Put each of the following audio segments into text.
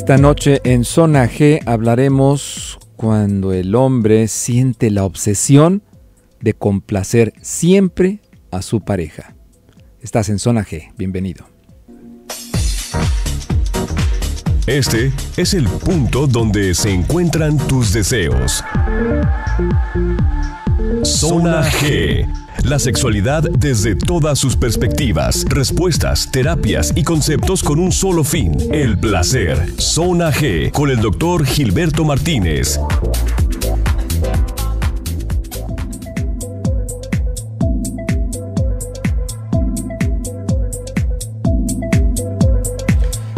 Esta noche en Zona G hablaremos cuando el hombre siente la obsesión de complacer siempre a su pareja. Estás en Zona G, bienvenido. Este es el punto donde se encuentran tus deseos Zona G. La sexualidad desde todas sus perspectivas, respuestas, terapias y conceptos con un solo fin, el placer. Zona G con el doctor Gilberto Martínez.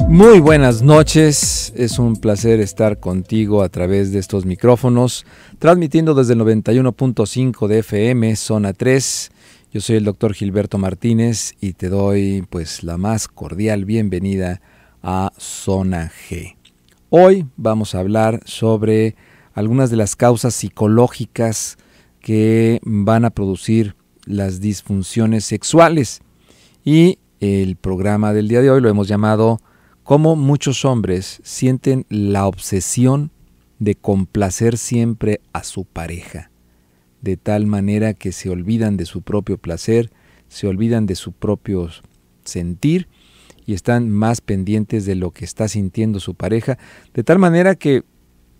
Muy buenas noches, es un placer estar contigo a través de estos micrófonos, transmitiendo desde el 91.5 de FM, zona 3. Yo soy el doctor Gilberto Martínez y te doy pues la más cordial bienvenida a Zona G. Hoy vamos a hablar sobre algunas de las causas psicológicas que van a producir las disfunciones sexuales y el programa del día de hoy lo hemos llamado como muchos hombres sienten la obsesión de complacer siempre a su pareja, de tal manera que se olvidan de su propio placer, se olvidan de su propio sentir y están más pendientes de lo que está sintiendo su pareja, de tal manera que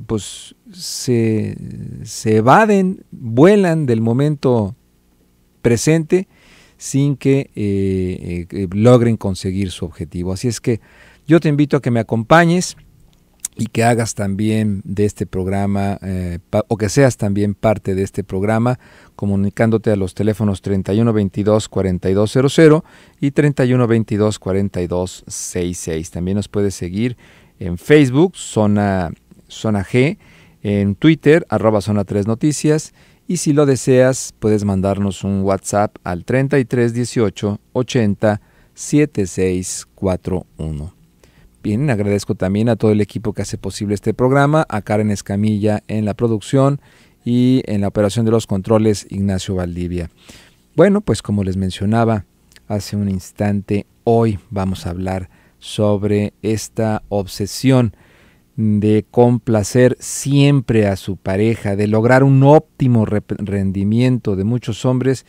pues se, evaden, vuelan del momento presente sin que eh, eh, logren conseguir su objetivo. Así es que yo te invito a que me acompañes y que hagas también de este programa eh, o que seas también parte de este programa comunicándote a los teléfonos 3122 4200 y 3122 4266. También nos puedes seguir en Facebook, Zona, G, en Twitter, arroba Zona 3 Noticias y si lo deseas puedes mandarnos un WhatsApp al 3318 80 7641. Bien, agradezco también a todo el equipo que hace posible este programa, a Karen Escamilla en la producción y en la operación de los controles Ignacio Valdivia. Bueno, pues como les mencionaba hace un instante, hoy vamos a hablar sobre esta obsesión de complacer siempre a su pareja, de lograr un óptimo rendimiento de muchos hombres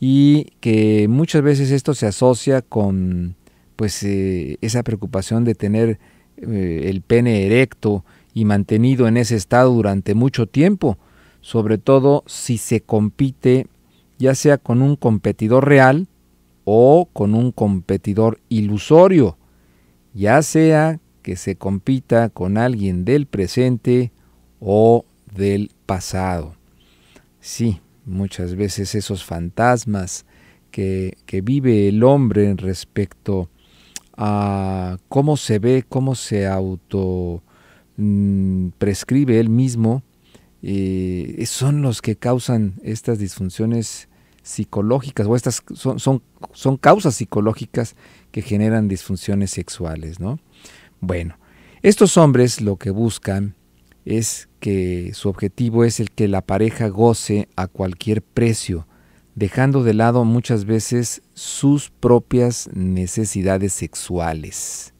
y que muchas veces esto se asocia con pues eh, esa preocupación de tener eh, el pene erecto y mantenido en ese estado durante mucho tiempo, sobre todo si se compite ya sea con un competidor real o con un competidor ilusorio, ya sea que se compita con alguien del presente o del pasado. Sí, muchas veces esos fantasmas que, que vive el hombre respecto a cómo se ve, cómo se auto mm, prescribe él mismo, eh, son los que causan estas disfunciones psicológicas, o estas son, son causas psicológicas que generan disfunciones sexuales, ¿no? Bueno, estos hombres lo que buscan es que su objetivo es el que la pareja goce a cualquier precio, dejando de lado muchas veces sus propias necesidades sexuales.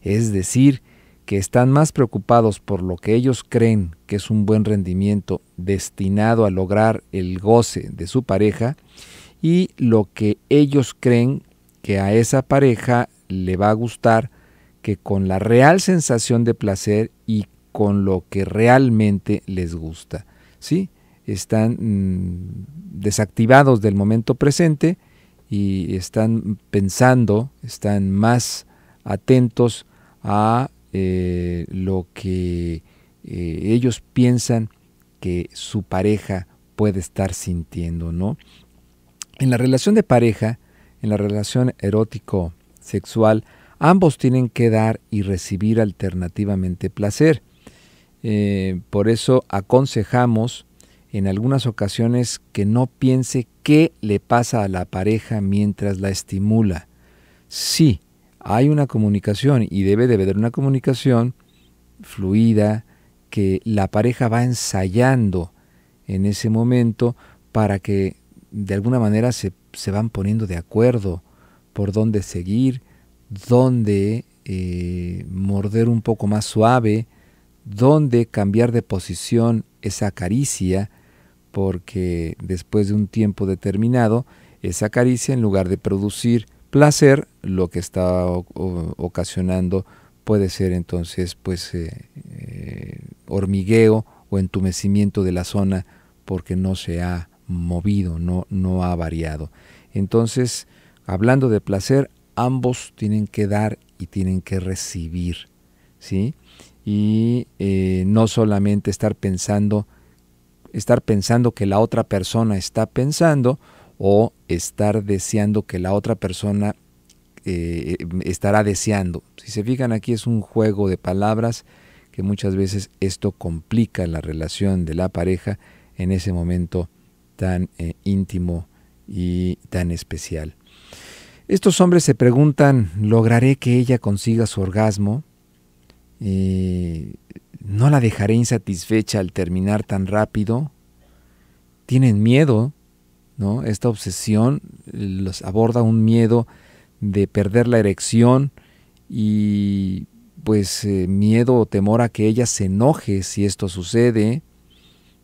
Es decir, que están más preocupados por lo que ellos creen que es un buen rendimiento destinado a lograr el goce de su pareja y lo que ellos creen que a esa pareja le va a gustar que con la real sensación de placer y con lo que realmente les gusta. ¿Sí? están mm, desactivados del momento presente y están pensando, están más atentos a eh, lo que eh, ellos piensan que su pareja puede estar sintiendo, ¿no? En la relación de pareja, en la relación erótico-sexual, ambos tienen que dar y recibir alternativamente placer. Eh, por eso aconsejamos en algunas ocasiones que no piense qué le pasa a la pareja mientras la estimula. Sí, hay una comunicación y debe de haber una comunicación fluida que la pareja va ensayando en ese momento para que de alguna manera se, se van poniendo de acuerdo por dónde seguir, dónde eh, morder un poco más suave, dónde cambiar de posición esa caricia, porque después de un tiempo determinado, esa caricia, en lugar de producir placer, lo que está ocasionando puede ser entonces pues eh, eh, hormigueo o entumecimiento de la zona porque no se ha movido, no, ha variado. Entonces, hablando de placer, ambos tienen que dar y tienen que recibir, ¿sí? Y eh, no solamente estar pensando estar pensando que la otra persona está pensando o estar deseando que la otra persona eh, estará deseando. Si se fijan aquí es un juego de palabras que muchas veces esto complica la relación de la pareja en ese momento tan eh, íntimo y tan especial. Estos hombres se preguntan, ¿lograré que ella consiga su orgasmo? Eh, no la dejaré insatisfecha al terminar tan rápido. Tienen miedo, ¿no? Esta obsesión eh, los aborda un miedo de perder la erección y pues eh, miedo o temor a que ella se enoje si esto sucede.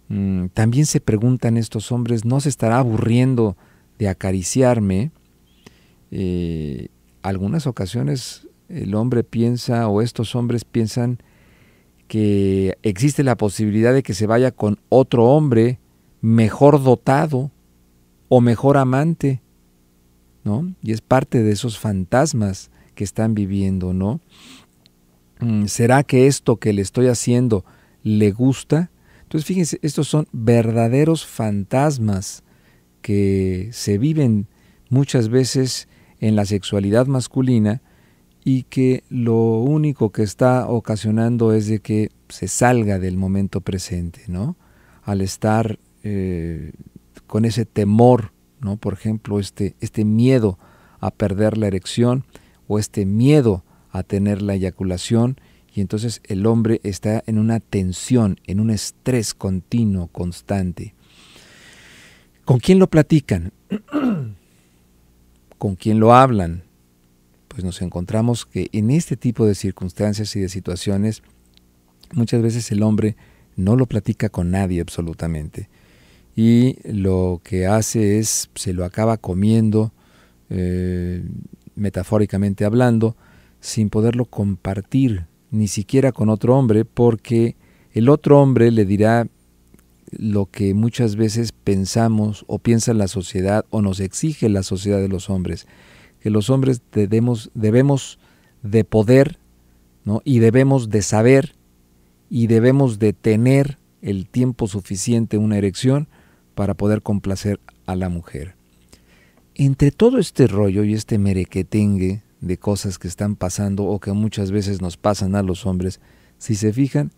Mm, también se preguntan estos hombres, ¿no se estará aburriendo de acariciarme? Eh, algunas ocasiones el hombre piensa o estos hombres piensan que existe la posibilidad de que se vaya con otro hombre mejor dotado o mejor amante, ¿no? Y es parte de esos fantasmas que están viviendo, ¿no? Mm, ¿Será que esto que le estoy haciendo le gusta? Entonces, fíjense, estos son verdaderos fantasmas que se viven muchas veces en la sexualidad masculina y que lo único que está ocasionando es de que se salga del momento presente, ¿no? Al estar eh, con ese temor, ¿no? Por ejemplo, este, este miedo a perder la erección o este miedo a tener la eyaculación, y entonces el hombre está en una tensión, en un estrés continuo, constante. ¿Con quién lo platican? ¿Con quién lo hablan? pues nos encontramos que en este tipo de circunstancias y de situaciones muchas veces el hombre no lo platica con nadie absolutamente y lo que hace es se lo acaba comiendo eh, metafóricamente hablando sin poderlo compartir ni siquiera con otro hombre porque el otro hombre le dirá lo que muchas veces pensamos o piensa la sociedad o nos exige la sociedad de los hombres que los hombres debemos, debemos de poder ¿no? y debemos de saber y debemos de tener el tiempo suficiente una erección para poder complacer a la mujer. Entre todo este rollo y este merequetengue de cosas que están pasando o que muchas veces nos pasan a los hombres, si se fijan,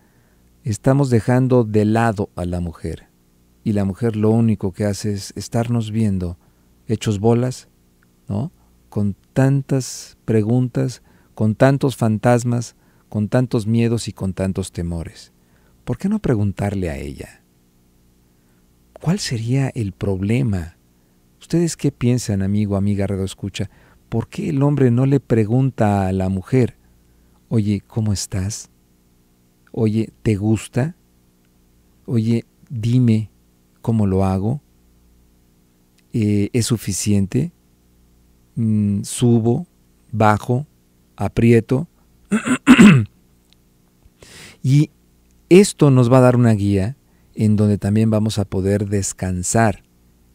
estamos dejando de lado a la mujer. Y la mujer lo único que hace es estarnos viendo hechos bolas, ¿no? con tantas preguntas, con tantos fantasmas, con tantos miedos y con tantos temores? ¿Por qué no preguntarle a ella? ¿Cuál sería el problema? ¿Ustedes qué piensan, amigo, amiga, escucha? ¿Por qué el hombre no le pregunta a la mujer, oye, ¿cómo estás? Oye, ¿te gusta? Oye, dime cómo lo hago. Eh, ¿Es suficiente? Mm, subo, bajo, aprieto. y esto nos va a dar una guía en donde también vamos a poder descansar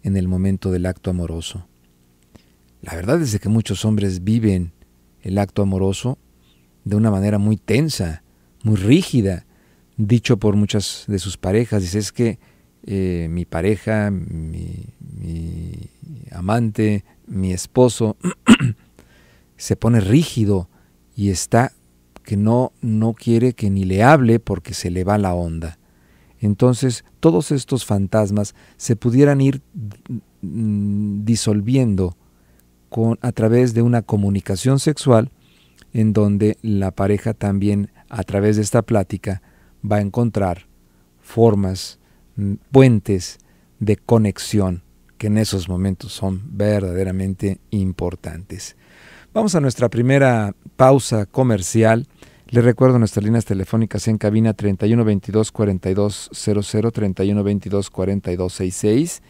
en el momento del acto amoroso. La verdad es que muchos hombres viven el acto amoroso de una manera muy tensa, muy rígida, dicho por muchas de sus parejas. Dice, es que eh, mi pareja, mi amante, mi esposo se pone rígido y está que no, no quiere que ni le hable porque se le va la onda. Entonces todos estos fantasmas se pudieran ir mm, disolviendo con, a través de una comunicación sexual en donde la pareja también a través de esta plática va a encontrar formas, mm, puentes de conexión que en esos momentos son verdaderamente importantes. Vamos a nuestra primera pausa comercial. Les recuerdo nuestras líneas telefónicas en cabina 3122-4200, 3122-4266.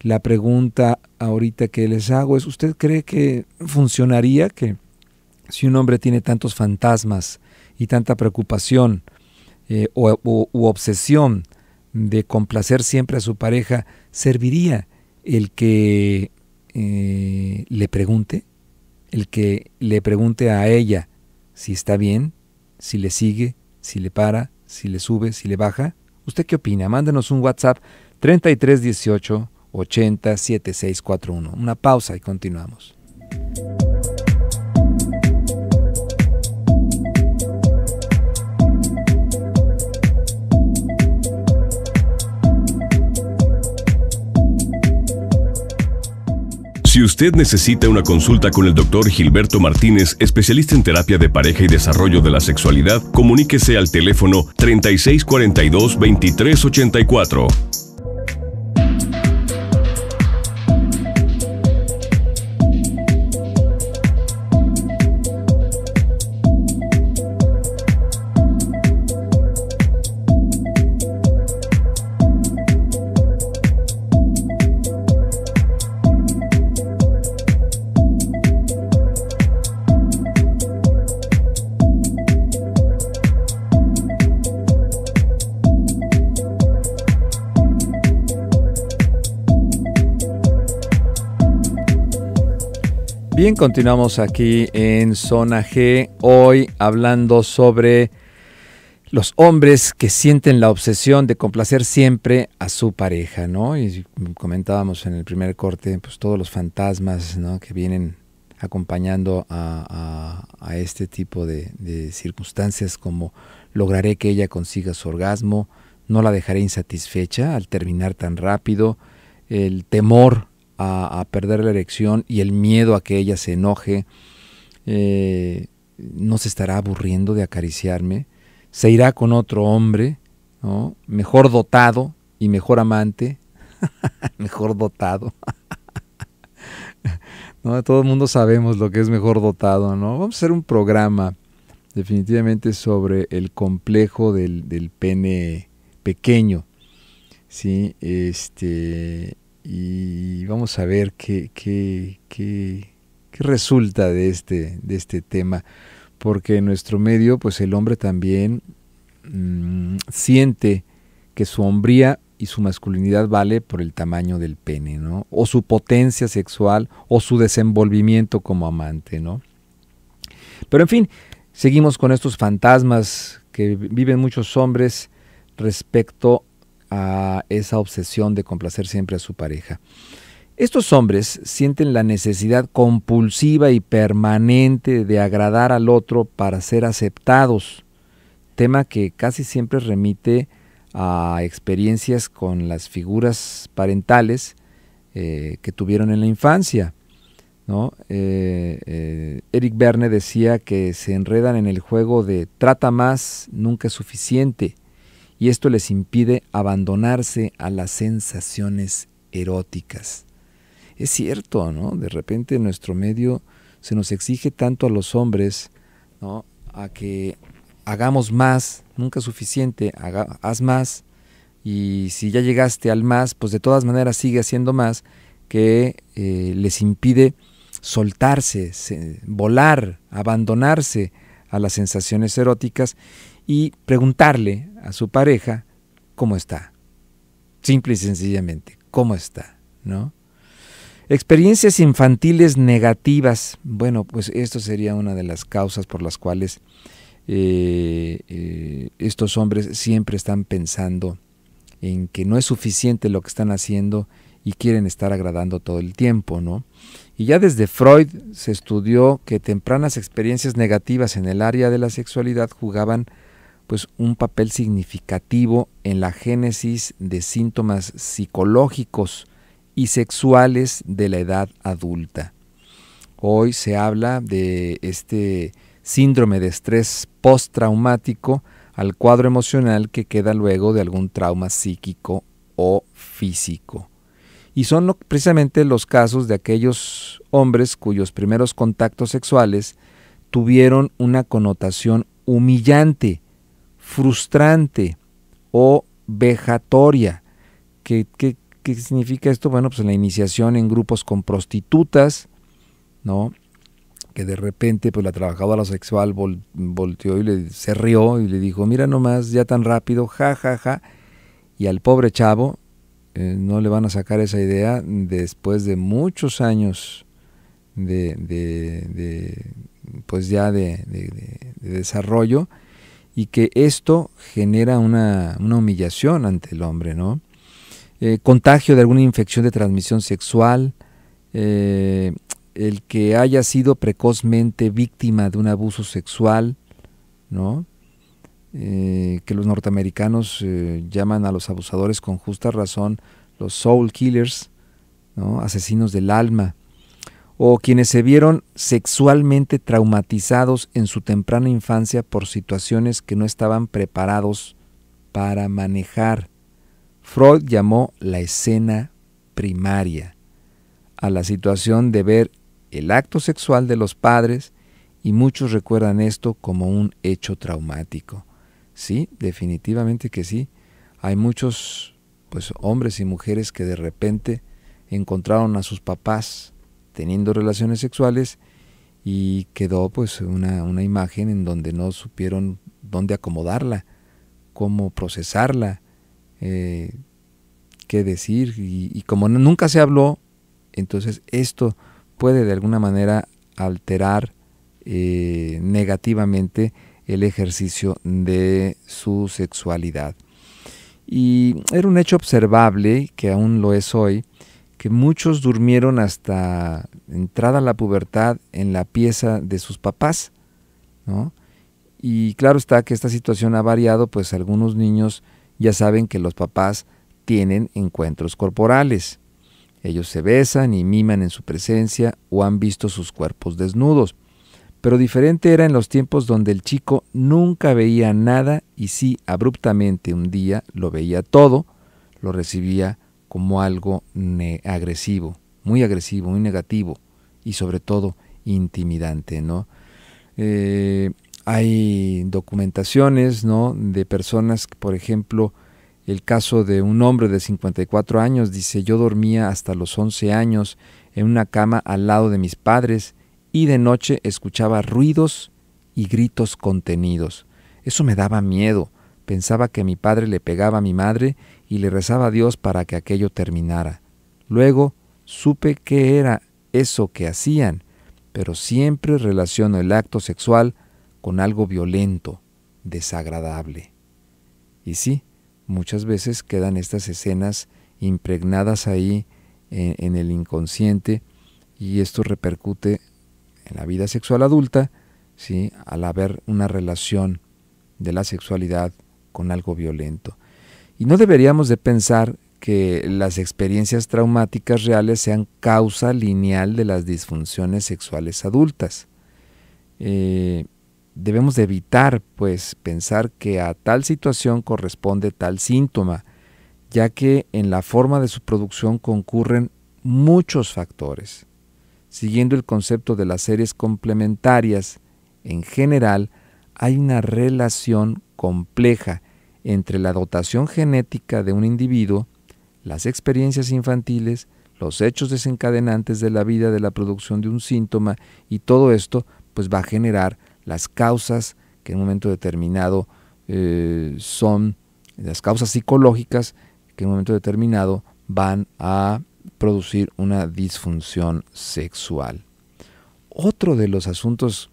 La pregunta ahorita que les hago es, ¿usted cree que funcionaría que si un hombre tiene tantos fantasmas y tanta preocupación eh, u obsesión de complacer siempre a su pareja, serviría el que eh, le pregunte, el que le pregunte a ella si está bien, si le sigue, si le para, si le sube, si le baja. ¿Usted qué opina? Mándenos un WhatsApp 3318 80 7641. Una pausa y continuamos. Si usted necesita una consulta con el doctor Gilberto Martínez, especialista en terapia de pareja y desarrollo de la sexualidad, comuníquese al teléfono 3642-2384. bien, continuamos aquí en Zona G, hoy hablando sobre los hombres que sienten la obsesión de complacer siempre a su pareja, ¿no? Y comentábamos en el primer corte, pues todos los fantasmas, Que vienen acompañando a, este tipo de, circunstancias como lograré que ella consiga su orgasmo, no la dejaré insatisfecha al terminar tan rápido, el temor a, perder la erección y el miedo a que ella se enoje, eh, no se estará aburriendo de acariciarme, se irá con otro hombre, ¿no? mejor dotado y mejor amante, mejor dotado. no, todo el mundo sabemos lo que es mejor dotado, ¿no? Vamos a hacer un programa definitivamente sobre el complejo del, del pene pequeño, ¿sí? Este, y vamos a ver qué, resulta de este, de este tema, porque en nuestro medio pues el hombre también mm, siente que su hombría y su masculinidad vale por el tamaño del pene, ¿no? O su potencia sexual o su desenvolvimiento como amante, ¿no? Pero en fin, seguimos con estos fantasmas que viven muchos hombres respecto a esa obsesión de complacer siempre a su pareja. Estos hombres sienten la necesidad compulsiva y permanente de agradar al otro para ser aceptados, tema que casi siempre remite a experiencias con las figuras parentales eh, que tuvieron en la infancia. Eh, eh, Eric Verne decía que se enredan en el juego de trata más, nunca es suficiente, y esto les impide abandonarse a las sensaciones eróticas. Es cierto, ¿no? De repente en nuestro medio se nos exige tanto a los hombres, ¿no? A que hagamos más, nunca es suficiente, haga, haz más. Y si ya llegaste al más, pues de todas maneras sigue haciendo más, que eh, les impide soltarse, volar, abandonarse a las sensaciones eróticas y preguntarle a su pareja cómo está. Simple y sencillamente, cómo está, ¿no? Experiencias infantiles negativas. Bueno, pues esto sería una de las causas por las cuales eh, eh, estos hombres siempre están pensando en que no es suficiente lo que están haciendo y quieren estar agradando todo el tiempo, ¿no? Y ya desde Freud se estudió que tempranas experiencias negativas en el área de la sexualidad jugaban pues un papel significativo en la génesis de síntomas psicológicos y sexuales de la edad adulta. Hoy se habla de este síndrome de estrés postraumático al cuadro emocional que queda luego de algún trauma psíquico o físico. Y son precisamente los casos de aquellos hombres cuyos primeros contactos sexuales tuvieron una connotación humillante frustrante o vejatoria. ¿Qué, ¿Qué, qué, significa esto? Bueno, pues la iniciación en grupos con prostitutas, ¿no? Que de repente pues la trabajadora sexual volteó y le, se rió y le dijo, mira nomás, ya tan rápido, ja, ja, ja. Y al pobre chavo eh, no le van a sacar esa idea después de muchos años de, pues ya de, de desarrollo y que esto genera una, humillación ante el hombre, ¿no? Eh, contagio de alguna infección de transmisión sexual, eh, el que haya sido precozmente víctima de un abuso sexual, ¿no? Eh, que los norteamericanos llaman a los abusadores con justa razón los soul killers, ¿no? asesinos del alma o quienes se vieron sexualmente traumatizados en su temprana infancia por situaciones que no estaban preparados para manejar. Freud llamó la escena primaria a la situación de ver el acto sexual de los padres y muchos recuerdan esto como un hecho traumático. Sí, definitivamente que sí. Hay muchos pues hombres y mujeres que de repente encontraron a sus papás teniendo relaciones sexuales y quedó pues una, imagen en donde no supieron dónde acomodarla, cómo procesarla, eh, qué decir y, como nunca se habló, entonces esto puede de alguna manera alterar eh, negativamente el ejercicio de su sexualidad. Y era un hecho observable, que aún lo es hoy, que muchos durmieron hasta entrada a la pubertad en la pieza de sus papás, Y claro está que esta situación ha variado, pues algunos niños ya saben que los papás tienen encuentros corporales. Ellos se besan y miman en su presencia o han visto sus cuerpos desnudos. Pero diferente era en los tiempos donde el chico nunca veía nada y si abruptamente un día lo veía todo, lo recibía como algo agresivo, muy agresivo, muy negativo y sobre todo intimidante, ¿no? Eh, hay documentaciones, ¿no? De personas, por ejemplo, el caso de un hombre de 54 años, dice, yo dormía hasta los 11 años en una cama al lado de mis padres y de noche escuchaba ruidos y gritos contenidos. Eso me daba miedo. Pensaba que mi padre le pegaba a mi madre y le rezaba a Dios para que aquello terminara. Luego supe qué era eso que hacían, pero siempre relaciono el acto sexual con algo violento, desagradable. Y sí, muchas veces quedan estas escenas impregnadas ahí en, el inconsciente y esto repercute en la vida sexual adulta, ¿sí? al haber una relación de la sexualidad con algo violento. Y no deberíamos de pensar que las experiencias traumáticas reales sean causa lineal de las disfunciones sexuales adultas. Eh, debemos de evitar, pues, pensar que a tal situación corresponde tal síntoma, ya que en la forma de su producción concurren muchos factores. Siguiendo el concepto de las series complementarias, en general hay una relación compleja entre la dotación genética de un individuo, las experiencias infantiles, los hechos desencadenantes de la vida de la producción de un síntoma y todo esto pues va a generar las causas que en un momento determinado eh, son las causas psicológicas que en un momento determinado van a producir una disfunción sexual. Otro de los asuntos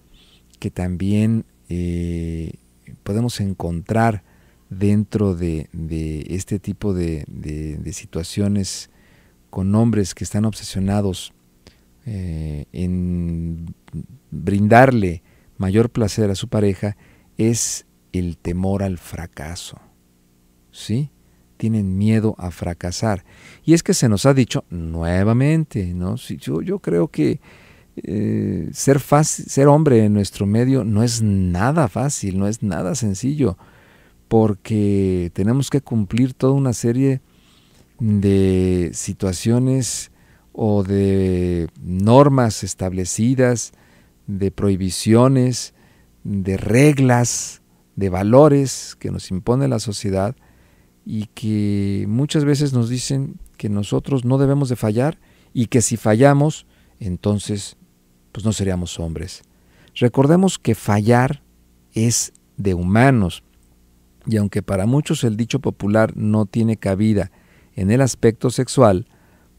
que también eh, podemos encontrar dentro de, este tipo de, situaciones con hombres que están obsesionados eh, en brindarle mayor placer a su pareja es el temor al fracaso. ¿Sí? Tienen miedo a fracasar. Y es que se nos ha dicho nuevamente, ¿no? Si yo, creo que eh, ser, fácil, ser hombre en nuestro medio no es nada fácil, no es nada sencillo porque tenemos que cumplir toda una serie de situaciones o de normas establecidas, de prohibiciones, de reglas, de valores que nos impone la sociedad y que muchas veces nos dicen que nosotros no debemos de fallar y que si fallamos, entonces pues no seríamos hombres. Recordemos que fallar es de humanos, y aunque para muchos el dicho popular no tiene cabida en el aspecto sexual,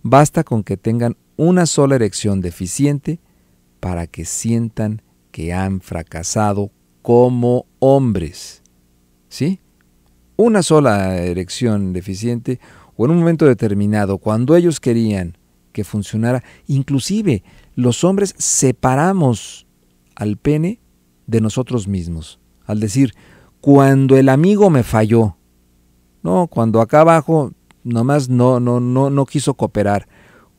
basta con que tengan una sola erección deficiente para que sientan que han fracasado como hombres. ¿Sí? Una sola erección deficiente o en un momento determinado, cuando ellos querían que funcionara, inclusive los hombres separamos al pene de nosotros mismos. Al decir, cuando el amigo me falló. No, cuando acá abajo nomás no, no, no, no quiso cooperar.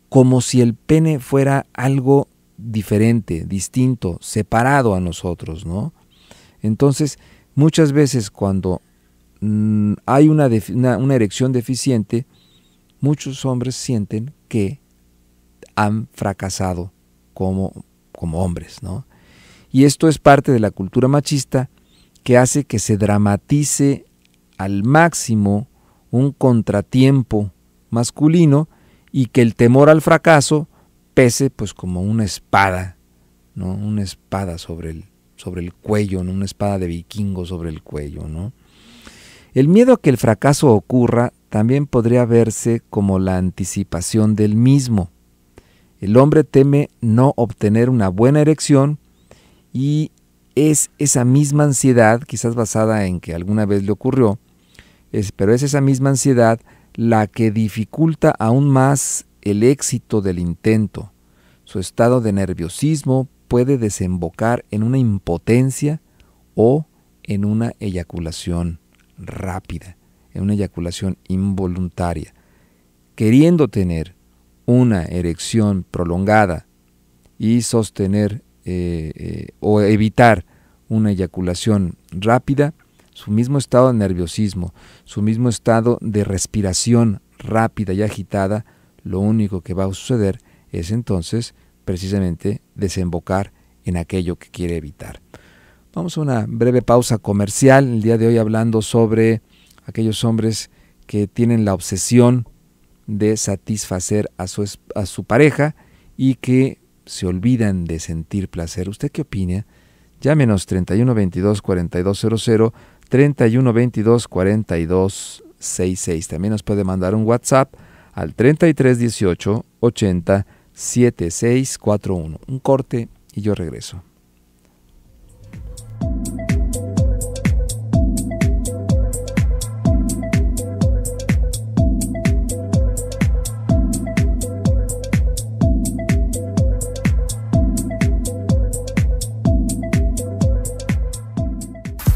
Como si el pene fuera algo diferente, distinto, separado a nosotros, ¿no? Entonces, muchas veces cuando mm, hay una, una, una erección deficiente, muchos hombres sienten que han fracasado como, como hombres, ¿no? Y esto es parte de la cultura machista que hace que se dramatice al máximo un contratiempo masculino y que el temor al fracaso pese pues como una espada, ¿no? Una espada sobre el, sobre el cuello, una espada de vikingo sobre el cuello, ¿no? El miedo a que el fracaso ocurra también podría verse como la anticipación del mismo. El hombre teme no obtener una buena erección y es esa misma ansiedad, quizás basada en que alguna vez le ocurrió, pero es esa misma ansiedad la que dificulta aún más el éxito del intento. Su estado de nerviosismo puede desembocar en una impotencia o en una eyaculación rápida, en una eyaculación involuntaria. Queriendo tener una erección prolongada y sostener eh, eh, o evitar una eyaculación rápida, su mismo estado de nerviosismo, su mismo estado de respiración rápida y agitada, lo único que va a suceder es entonces precisamente desembocar en aquello que quiere evitar. Vamos a una breve pausa comercial el día de hoy hablando sobre aquellos hombres que tienen la obsesión de satisfacer a su, a su pareja y que se olvidan de sentir placer. ¿Usted qué opina? Llámenos 3122-4200, 3122-4266. También nos puede mandar un WhatsApp al 3318 80 Un corte y yo regreso.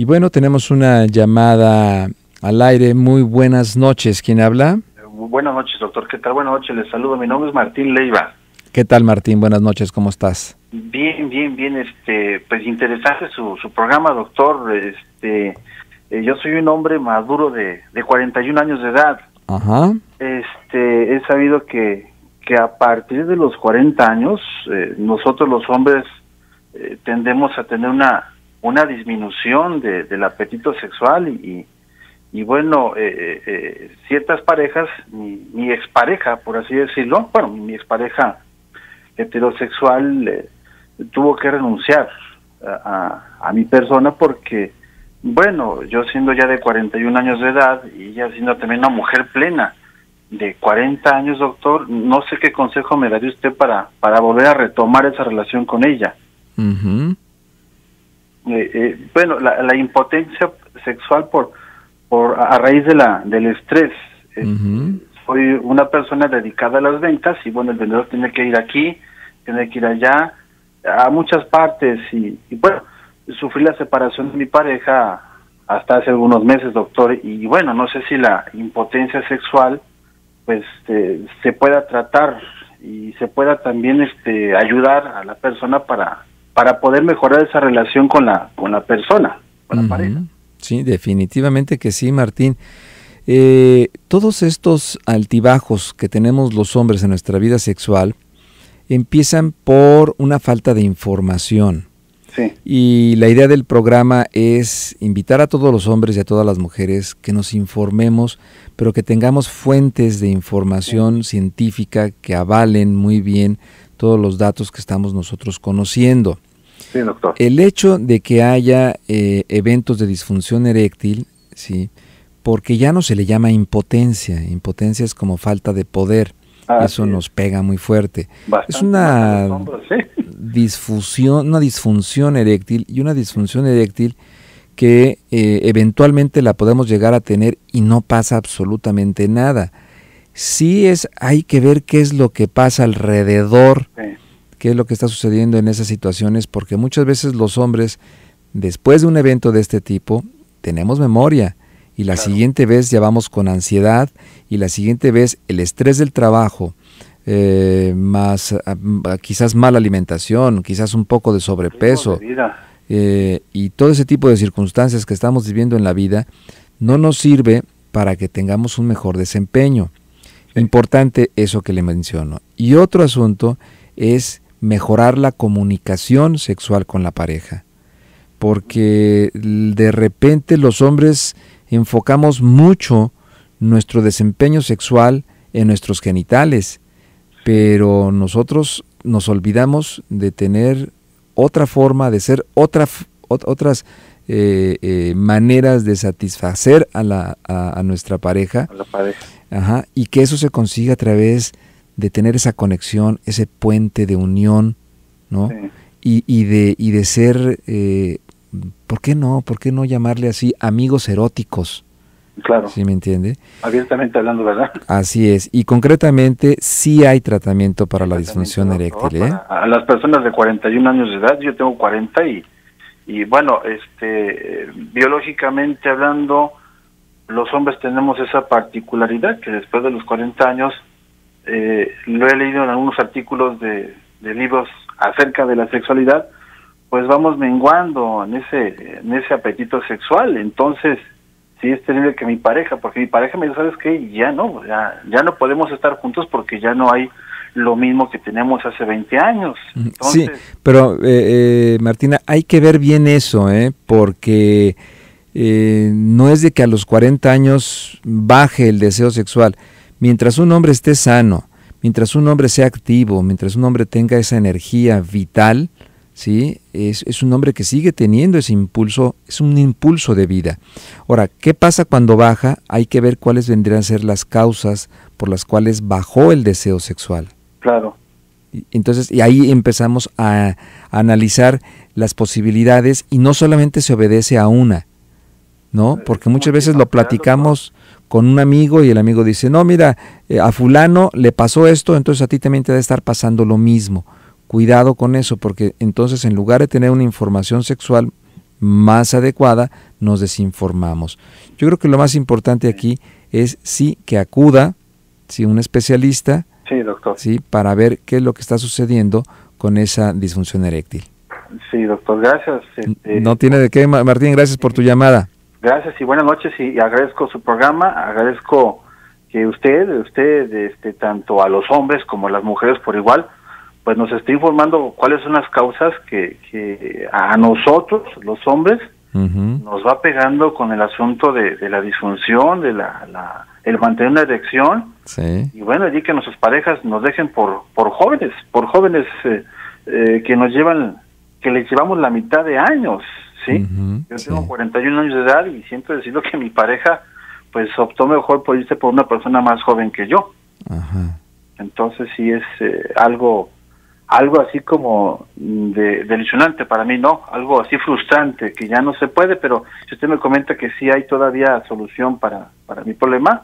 Y bueno, tenemos una llamada al aire. Muy buenas noches. ¿Quién habla? Buenas noches, doctor. ¿Qué tal? Buenas noches. Les saludo. Mi nombre es Martín Leiva. ¿Qué tal, Martín? Buenas noches. ¿Cómo estás? Bien, bien, bien. Este, pues interesante su, programa, doctor. Este, eh, yo soy un hombre maduro de, de 41 años de edad. Ajá. Este, he sabido que, que a partir de los 40 años, eh, nosotros los hombres eh, tendemos a tener una una disminución del apetito sexual y, y, bueno, eh, eh, eh, ciertas parejas, mi, mi, expareja, por así decirlo, bueno, mi expareja heterosexual tuvo que renunciar a, mi persona porque, bueno, yo siendo ya de 41 años de edad y ya siendo también una mujer plena de 40 años, doctor, no sé qué consejo me daría usted para, para volver a retomar esa relación con ella. Eh, eh, bueno, la, impotencia sexual por, por a raíz de la, del estrés. Eh, soy una persona dedicada a las ventas y bueno, el vendedor tiene que ir aquí, tiene que ir allá, a muchas partes y, bueno, sufrí la separación de mi pareja hasta hace algunos meses, doctor, y bueno, no sé si la impotencia sexual pues este, se pueda tratar y se pueda también este ayudar a la persona para para poder mejorar esa relación con la, con la persona, con la pareja. Sí, definitivamente que sí, Martín. Eh, todos estos altibajos que tenemos los hombres en nuestra vida sexual empiezan por una falta de información. Sí. Y la idea del programa es invitar a todos los hombres y a todas las mujeres que nos informemos, pero que tengamos fuentes de información científica que avalen muy bien todos los datos que estamos nosotros conociendo. El hecho de que haya eh, eventos de disfunción eréctil, ¿sí? porque ya no se le llama impotencia, impotencia es como falta de poder. Eso nos pega muy fuerte. es una una disfunción eréctil y una disfunción eréctil que eh, eventualmente la podemos llegar a tener y no pasa absolutamente nada. Sí es, hay que ver qué es lo que pasa alrededor qué es lo que está sucediendo en esas situaciones, porque muchas veces los hombres, después de un evento de este tipo, tenemos memoria y la siguiente vez ya vamos con ansiedad y la siguiente vez el estrés del trabajo, eh, más ah, quizás mala alimentación, quizás un poco de sobrepeso eh, y todo ese tipo de circunstancias que estamos viviendo en la vida no nos sirve para que tengamos un mejor desempeño. Importante eso que le menciono. Y otro asunto es mejorar la comunicación sexual con la pareja. Porque de repente los hombres enfocamos mucho nuestro desempeño sexual en nuestros genitales, pero nosotros nos olvidamos de tener otra forma, de ser otras eh, eh, maneras de satisfacer a, la, nuestra pareja. A la pareja. y que eso se consiga a través de de tener esa conexión, ese puente de unión, ¿no? Y, de, y de ser, eh, ¿por qué no? ¿Por qué no llamarle así amigos eróticos? Claro. ¿Sí me entiende? Abiertamente hablando, ¿verdad? Así es. Y concretamente, sí hay tratamiento para la disfunción eréctil. ¿eh? A las personas de 41 años de edad, yo tengo 40 y, y bueno, este, biológicamente hablando, los hombres tenemos esa particularidad que después de los 40 años eh, lo he leído en algunos artículos de, libros acerca de la sexualidad, pues vamos menguando en ese, en ese apetito sexual. Entonces, sí es terrible que mi pareja, porque mi pareja me dice, ¿sabes qué? Ya no, ya, no podemos estar juntos porque ya no hay lo mismo que tenemos hace 20 años. sí, pero eh, eh, Martina, hay que ver bien eso, ¿eh? porque no es de que a los 40 años baje el deseo sexual. Mientras un hombre esté sano, mientras un hombre sea activo, mientras un hombre tenga esa energía vital, ¿sí? Es, un hombre que sigue teniendo ese impulso, es un impulso de vida. Ahora, ¿qué pasa cuando baja? Hay que ver cuáles vendrían a ser las causas por las cuales bajó el deseo sexual. Claro. entonces, y ahí empezamos a, a, analizar las posibilidades y no solamente se obedece a una, ¿no? Porque muchas veces lo platicamos, con un amigo y el amigo dice, no, mira, eh, a fulano le pasó esto, entonces a ti también te debe estar pasando lo mismo. Cuidado con eso, porque entonces en lugar de tener una información sexual más adecuada, nos desinformamos. Yo creo que lo más importante aquí es sí que acuda, sí, un especialista, sí, doctor. sí, para ver qué es lo que está sucediendo con esa disfunción eréctil. Sí, doctor, gracias. Este, no tiene de qué, Martín, gracias por tu llamada. Gracias y buenas noches y agradezco su programa, agradezco que usted, usted, este, tanto a los hombres como a las mujeres por igual, pues nos esté informando cuáles son las causas que, a nosotros, los hombres, nos va pegando con el asunto de, la disfunción, de la, el mantener una erección. Y bueno, allí que nuestras parejas nos dejen por, por jóvenes, por jóvenes eh, eh, que nos llevan, que les llevamos la mitad de años. ¿sí? Yo tengo 41 años de edad y siento decirlo que mi pareja pues optó mejor por irse por una persona más joven que yo. Entonces sí es eh, algo algo así como mm, de, delicionante para mí, ¿no? Algo así frustrante, que ya no se puede, pero si usted me comenta que sí hay todavía solución para, para mi problema,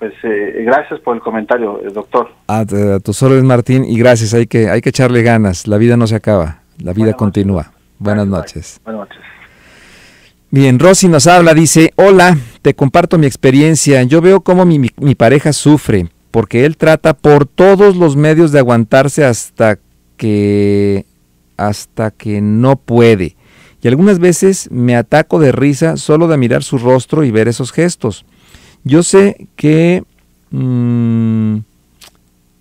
pues eh, gracias por el comentario, eh, doctor. A, a tus órdenes, Martín, y gracias, hay que, hay que echarle ganas, la vida no se acaba, la vida continúa. Buenas noches. Buenas noches. Bien, Rosy nos habla, dice, hola, te comparto mi experiencia. Yo veo cómo mi, pareja sufre, porque él trata por todos los medios de aguantarse hasta que hasta que no puede. Y algunas veces me ataco de risa solo de mirar su rostro y ver esos gestos. Yo sé que mm,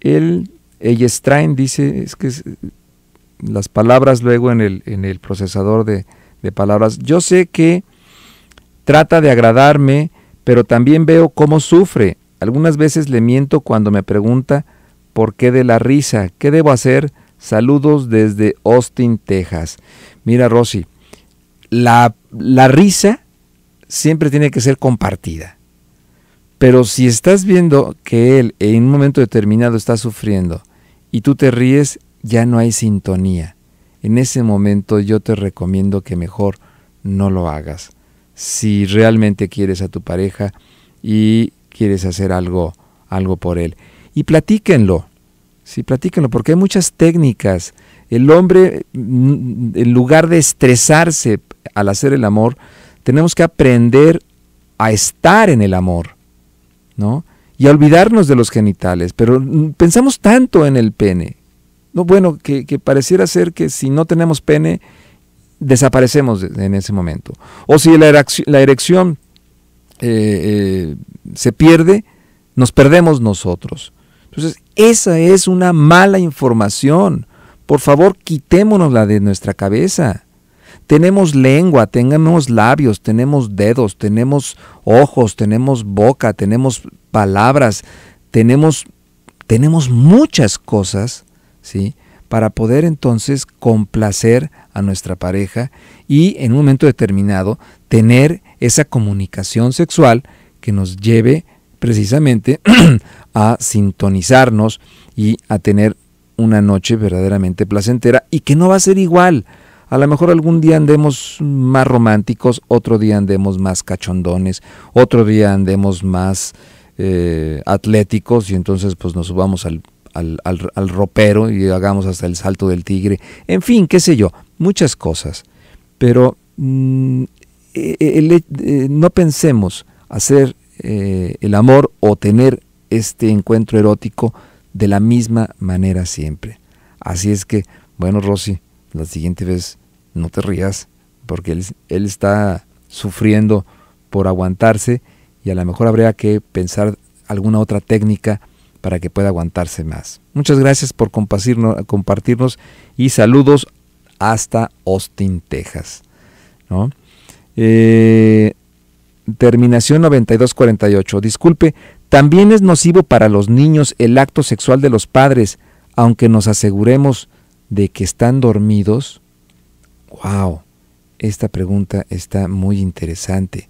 él, ella strain, dice, es que las palabras luego en el, en el procesador de, palabras. Yo sé que trata de agradarme, pero también veo cómo sufre. Algunas veces le miento cuando me pregunta por qué de la risa, qué debo hacer. Saludos desde Austin, Texas. Mira, Rosy, la, la risa siempre tiene que ser compartida. Pero si estás viendo que él en un momento determinado está sufriendo y tú te ríes, ya no hay sintonía. En ese momento yo te recomiendo que mejor no lo hagas. Si realmente quieres a tu pareja y quieres hacer algo, algo por él. Y platíquenlo. Sí, platíquenlo, porque hay muchas técnicas. El hombre, mm, en lugar de estresarse al hacer el amor, tenemos que aprender a estar en el amor, ¿no? Y a olvidarnos de los genitales. Pero mm, pensamos tanto en el pene, no bueno que, pareciera ser que si no tenemos pene, desaparecemos en ese momento. O si la erección, eh, eh, se pierde, nos perdemos nosotros. Entonces, esa es una mala información. Por favor, quitémonosla de nuestra cabeza. Tenemos lengua, tenemos labios, tenemos dedos, tenemos ojos, tenemos boca, tenemos palabras, tenemos, tenemos muchas cosas ¿sí? Para poder entonces complacer a nuestra pareja y en un momento determinado tener esa comunicación sexual que nos lleve precisamente a sintonizarnos y a tener una noche verdaderamente placentera y que no va a ser igual. A lo mejor algún día andemos más románticos, otro día andemos más cachondones, otro día andemos más eh, atléticos y entonces pues nos subamos al al, ropero y hagamos hasta el salto del tigre. En fin, qué sé yo, muchas cosas. Pero mm, e, e, eh, no pensemos hacer eh, el amor o tener este encuentro erótico de la misma manera siempre. Así es que, bueno, Rosy, la siguiente vez no te rías, porque él, él está sufriendo por aguantarse y a lo mejor habría que pensar alguna otra técnica para que pueda aguantarse más. Muchas gracias por compartirnos y saludos hasta Austin, Texas. Eh, terminación 9248. Disculpe, también es nocivo para los niños el acto sexual de los padres, aunque nos aseguremos de que están dormidos. ¡Wow! Esta pregunta está muy interesante.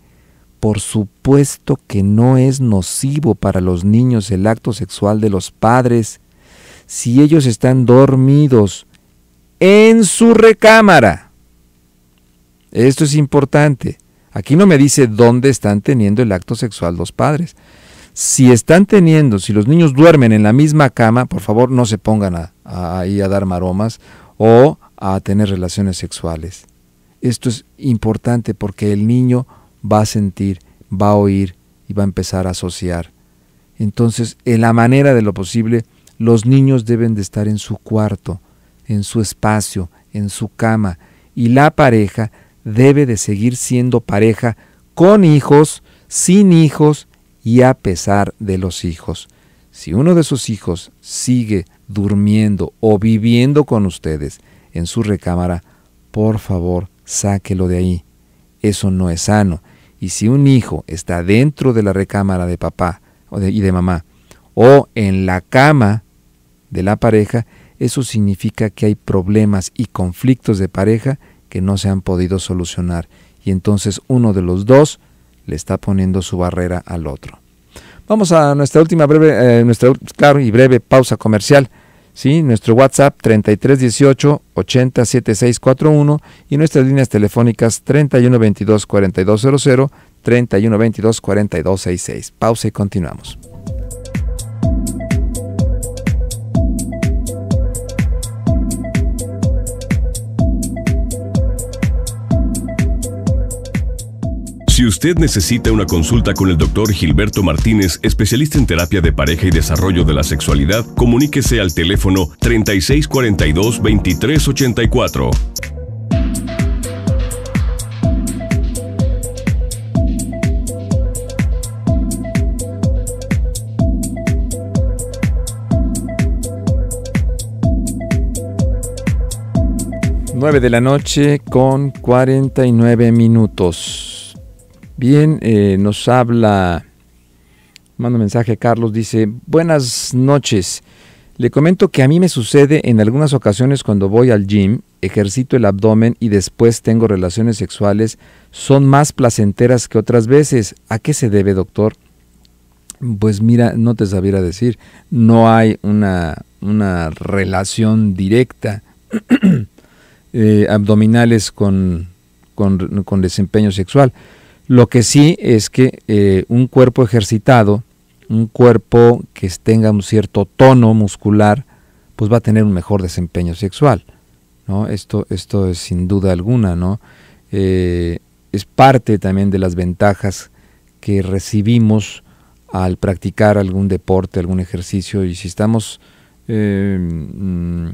Por supuesto que no es nocivo para los niños el acto sexual de los padres si ellos están dormidos en su recámara. Esto es importante. Aquí no me dice dónde están teniendo el acto sexual los padres. Si están teniendo, si los niños duermen en la misma cama, por favor no se pongan ahí a dar maromas o a tener relaciones sexuales. Esto es importante porque el niño va a sentir, va a oír y va a empezar a asociar. Entonces, en la manera de lo posible, los niños deben de estar en su cuarto, en su espacio, en su cama, y la pareja debe de seguir siendo pareja con hijos, sin hijos y a pesar de los hijos. Si uno de sus hijos sigue durmiendo o viviendo con ustedes en su recámara, por favor, sáquelo de ahí. Eso no es sano y si un hijo está dentro de la recámara de papá y de mamá o en la cama de la pareja, eso significa que hay problemas y conflictos de pareja que no se han podido solucionar. Y entonces uno de los dos le está poniendo su barrera al otro. Vamos a nuestra última breve, eh, nuestra claro, y breve pausa comercial. ¿sí? Nuestro WhatsApp 3318 807641 y nuestras líneas telefónicas 3122 4200, 3122 4266. Pausa y continuamos. Si usted necesita una consulta con el doctor Gilberto Martínez, especialista en terapia de pareja y desarrollo de la sexualidad, comuníquese al teléfono 3642-2384. 9 de la noche con 49 minutos. Bien, eh, nos habla, manda un mensaje Carlos, dice, buenas noches. Le comento que a mí me sucede en algunas ocasiones cuando voy al gym, ejercito el abdomen y después tengo relaciones sexuales, son más placenteras que otras veces. ¿A qué se debe, doctor? Pues mira, no te sabría decir, no hay una, relación directa eh, abdominales con desempeño sexual. Lo que sí es que eh, un cuerpo ejercitado, un cuerpo que tenga un cierto tono muscular, pues va a tener un mejor desempeño sexual. ¿no? Esto, esto es sin duda alguna, ¿no? Eh, es parte también de las ventajas que recibimos al practicar algún deporte, algún ejercicio, y si estamos eh, mm,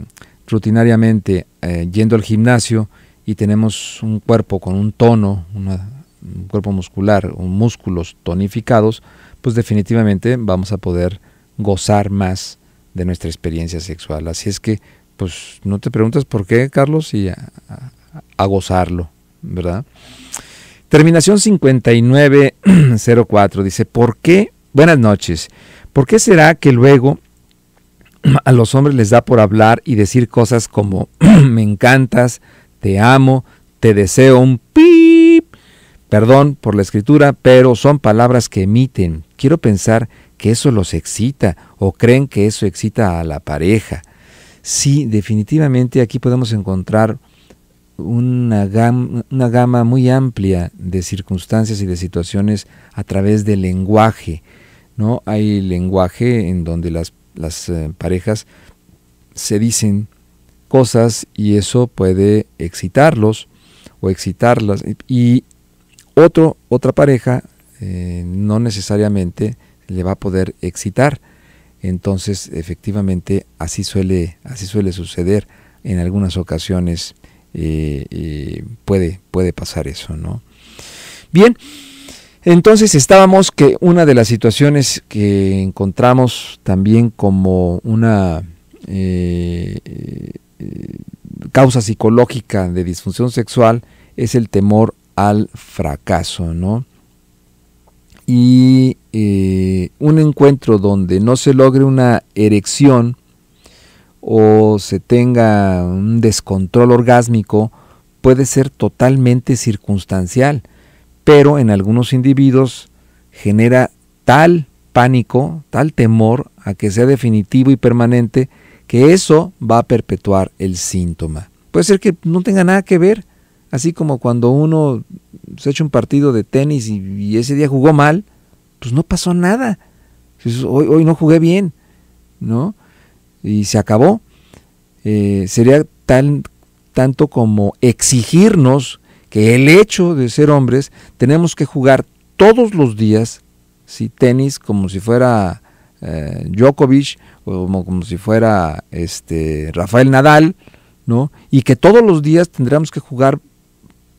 rutinariamente yendo al gimnasio y tenemos un cuerpo con un tono, una un cuerpo muscular, músculos tonificados, pues definitivamente vamos a poder gozar más de nuestra experiencia sexual. Así es que, pues no te preguntas por qué, Carlos, y a, a gozarlo, ¿verdad? Terminación 5904 dice, ¿por qué? Buenas noches. ¿Por qué será que luego a los hombres les da por hablar y decir cosas como me encantas, te amo, te deseo un pi Perdón por la escritura, pero son palabras que emiten. Quiero pensar que eso los excita o creen que eso excita a la pareja. Sí, definitivamente aquí podemos encontrar una gama, una gama muy amplia de circunstancias y de situaciones a través del lenguaje. ¿no? Hay lenguaje en donde las, las eh, parejas se dicen cosas y eso puede excitarlos o excitarlas y otro, otra pareja eh, no necesariamente le va a poder excitar. Entonces, efectivamente, así suele, así suele suceder. En algunas ocasiones eh, eh, puede, puede pasar eso, ¿no? Bien, entonces estábamos que una de las situaciones que encontramos también como una causa psicológica de disfunción sexual es el temor al fracaso, ¿no? Y eh, un encuentro donde no se logre una erección o se tenga un descontrol orgásmico puede ser totalmente circunstancial, pero en algunos individuos genera tal pánico, tal temor a que sea definitivo y permanente, que eso va a perpetuar el síntoma. Puede ser que no tenga nada que ver, Así como cuando uno se echa un partido de tenis y, ese día jugó mal, pues no pasó nada. Hoy, hoy no jugué bien, ¿no? Y se acabó. Eh, sería tan, tanto como exigirnos que el hecho de ser hombres tenemos que jugar todos los días si tenis como si fuera eh, Djokovic o como, como, si fuera este Rafael Nadal, ¿no? Y que todos los días tendríamos que jugar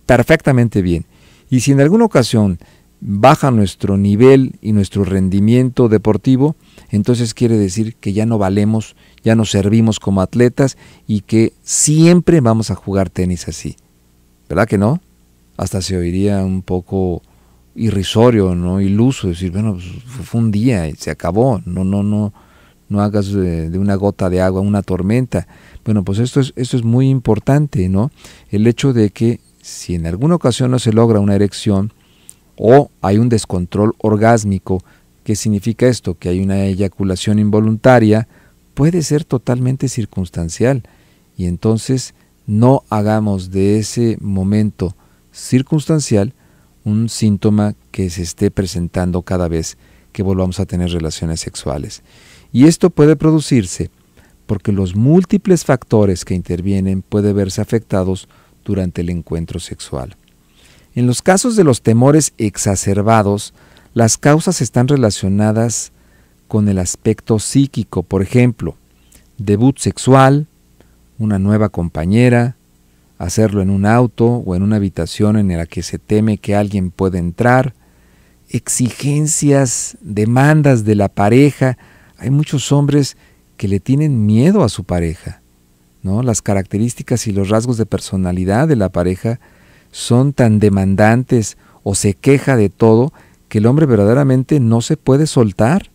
perfectamente bien. Y si en alguna ocasión baja nuestro nivel y nuestro rendimiento deportivo, entonces quiere decir que ya no valemos, ya no servimos como atletas y que siempre vamos a jugar tenis así. ¿Verdad que no? Hasta se oiría un poco irrisorio, no iluso, decir, bueno, pues, fue un día y se acabó, no, no, no, no hagas de, de, una gota de agua una tormenta. Bueno, pues esto es, esto es muy importante, ¿no? El hecho de que si en alguna ocasión no se logra una erección o hay un descontrol orgásmico, ¿qué significa esto? Que hay una eyaculación involuntaria, puede ser totalmente circunstancial y entonces no hagamos de ese momento circunstancial un síntoma que se esté presentando cada vez que volvamos a tener relaciones sexuales. Y esto puede producirse porque los múltiples factores que intervienen pueden verse afectados durante el encuentro sexual. En los casos de los temores exacerbados, las causas están relacionadas con el aspecto psíquico, por ejemplo, debut sexual, una nueva compañera, hacerlo en un auto o en una habitación en la que se teme que alguien pueda entrar, exigencias, demandas de la pareja. Hay muchos hombres que le tienen miedo a su pareja. Las características y los rasgos de personalidad de la pareja son tan demandantes o se queja de todo que el hombre verdaderamente no se puede soltar,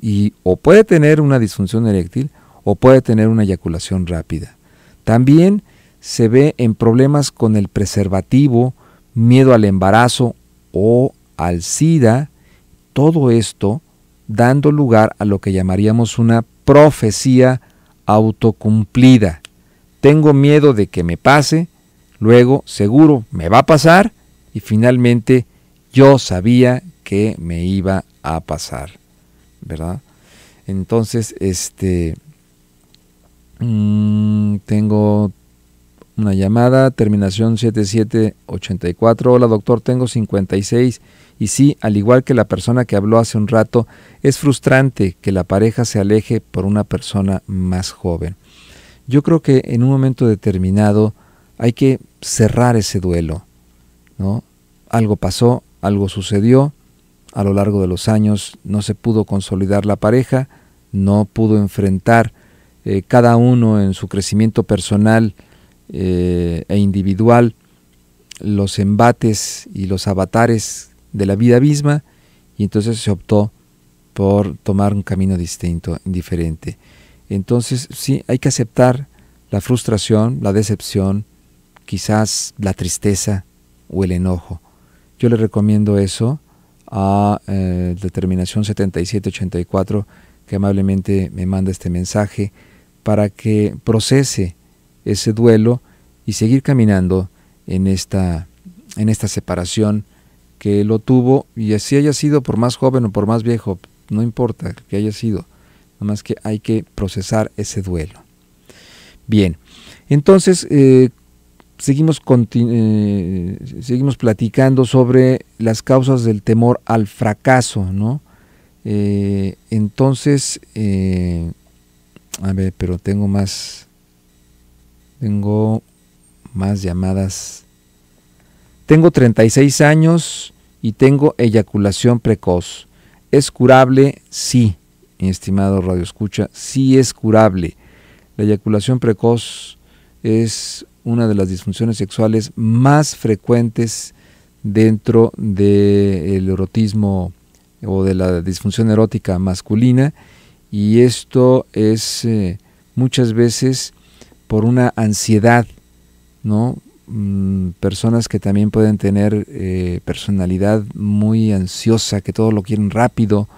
Y o puede tener una disfunción eréctil o puede tener una eyaculación rápida. También se ve en problemas con el preservativo, miedo al embarazo o al SIDA, todo esto dando lugar a lo que llamaríamos una profecía autocumplida. Tengo miedo de que me pase, luego seguro me va a pasar y finalmente yo sabía que me iba a pasar, ¿verdad? Entonces, este, mm, tengo una llamada, terminación 7784. Hola doctor, tengo 56. Y sí, al igual que la persona que habló hace un rato, es frustrante que la pareja se aleje por una persona más joven. Yo creo que en un momento determinado hay que cerrar ese duelo. ¿no? Algo pasó, algo sucedió, a lo largo de los años no se pudo consolidar la pareja, no pudo enfrentar eh, cada uno en su crecimiento personal eh, e individual los embates y los avatares de la vida misma y entonces se optó por tomar un camino distinto, diferente. Entonces sí, hay que aceptar la frustración, la decepción, quizás la tristeza o el enojo. Yo le recomiendo eso a eh, Determinación 7784 que amablemente me manda este mensaje para que procese ese duelo y seguir caminando en esta, en esta separación que lo tuvo y así haya sido por más joven o por más viejo, no importa que haya sido, nada más que hay que procesar ese duelo. Bien, entonces eh, seguimos, eh, seguimos platicando sobre las causas del temor al fracaso, ¿no? Eh, entonces, a ver, pero tengo más, tengo más llamadas. Tengo 36 años y tengo eyaculación precoz. ¿Es curable? Sí, estimado Radio Escucha, sí es curable. La eyaculación precoz es una de las disfunciones sexuales más frecuentes dentro del erotismo o de la disfunción erótica masculina y esto es eh, muchas veces por una ansiedad, ¿no? Mm, personas que también pueden tener eh, personalidad muy ansiosa, que todo lo quieren rápido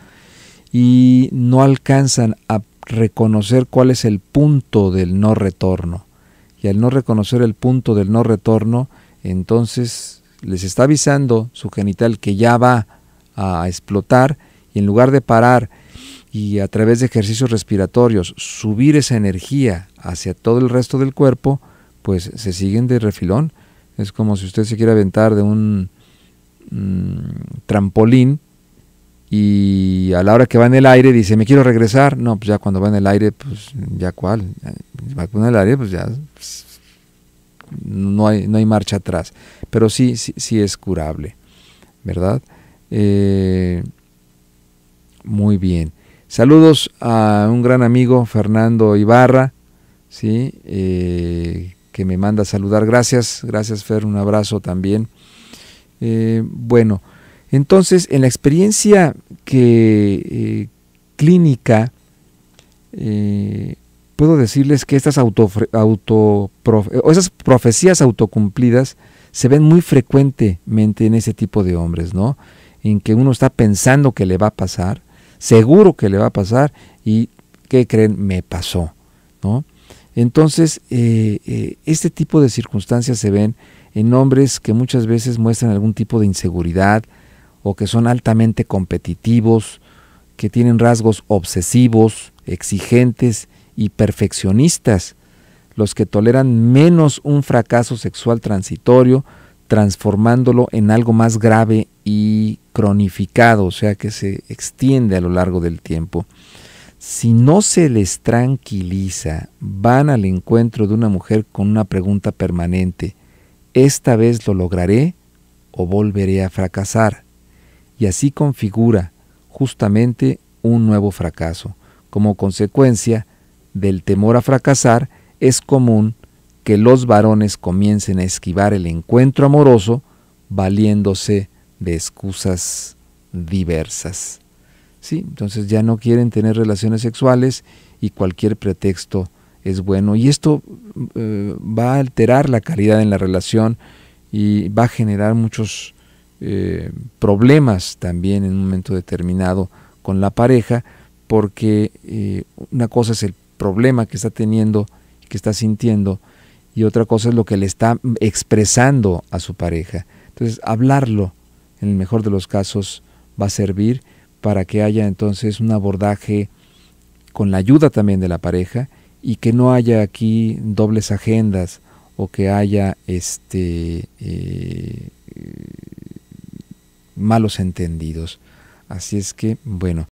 y no alcanzan a reconocer cuál es el punto del no retorno. Y al no reconocer el punto del no retorno, entonces les está avisando su genital que ya va a explotar y en lugar de parar y a través de ejercicios respiratorios subir esa energía hacia todo el resto del cuerpo, pues se siguen de refilón. Es como si usted se quiera aventar de un mm, trampolín y a la hora que va en el aire dice, me quiero regresar. No, pues ya cuando va en el aire, pues ya cuál. Va en el aire, pues ya no, hay, no hay marcha atrás. Pero sí, sí, sí es curable, ¿verdad? Eh, muy bien. Saludos a un gran amigo, Fernando Ibarra, ¿sí? Eh, que me manda a saludar. Gracias, gracias Fer, un abrazo también. Eh, bueno, entonces en la experiencia que, eh, clínica, puedo decirles que estas, auto, auto esas profecías autocumplidas se ven muy frecuentemente en ese tipo de hombres, ¿no? En que uno está pensando que le va a pasar seguro que le va a pasar y, ¿qué creen? Me pasó, ¿no? Entonces, eh, eh, este tipo de circunstancias se ven en hombres que muchas veces muestran algún tipo de inseguridad o que son altamente competitivos, que tienen rasgos obsesivos, exigentes y perfeccionistas, los que toleran menos un fracaso sexual transitorio, transformándolo en algo más grave y cronificado, o sea que se extiende a lo largo del tiempo. Si no se les tranquiliza, van al encuentro de una mujer con una pregunta permanente, ¿esta vez lo lograré o volveré a fracasar? Y así configura justamente un nuevo fracaso. Como consecuencia del temor a fracasar, es común que los varones comiencen a esquivar el encuentro amoroso valiéndose de excusas diversas. Sí, entonces ya no quieren tener relaciones sexuales y cualquier pretexto es bueno. Y esto eh, va a alterar la calidad en la relación y va a generar muchos eh, problemas también en un momento determinado con la pareja, porque eh, una cosa es el problema que está teniendo, que está sintiendo, y otra cosa es lo que le está expresando a su pareja. Entonces, hablarlo, en el mejor de los casos, va a servir para que haya entonces un abordaje con la ayuda también de la pareja y que no haya aquí dobles agendas o que haya este eh, malos entendidos. Así es que, bueno,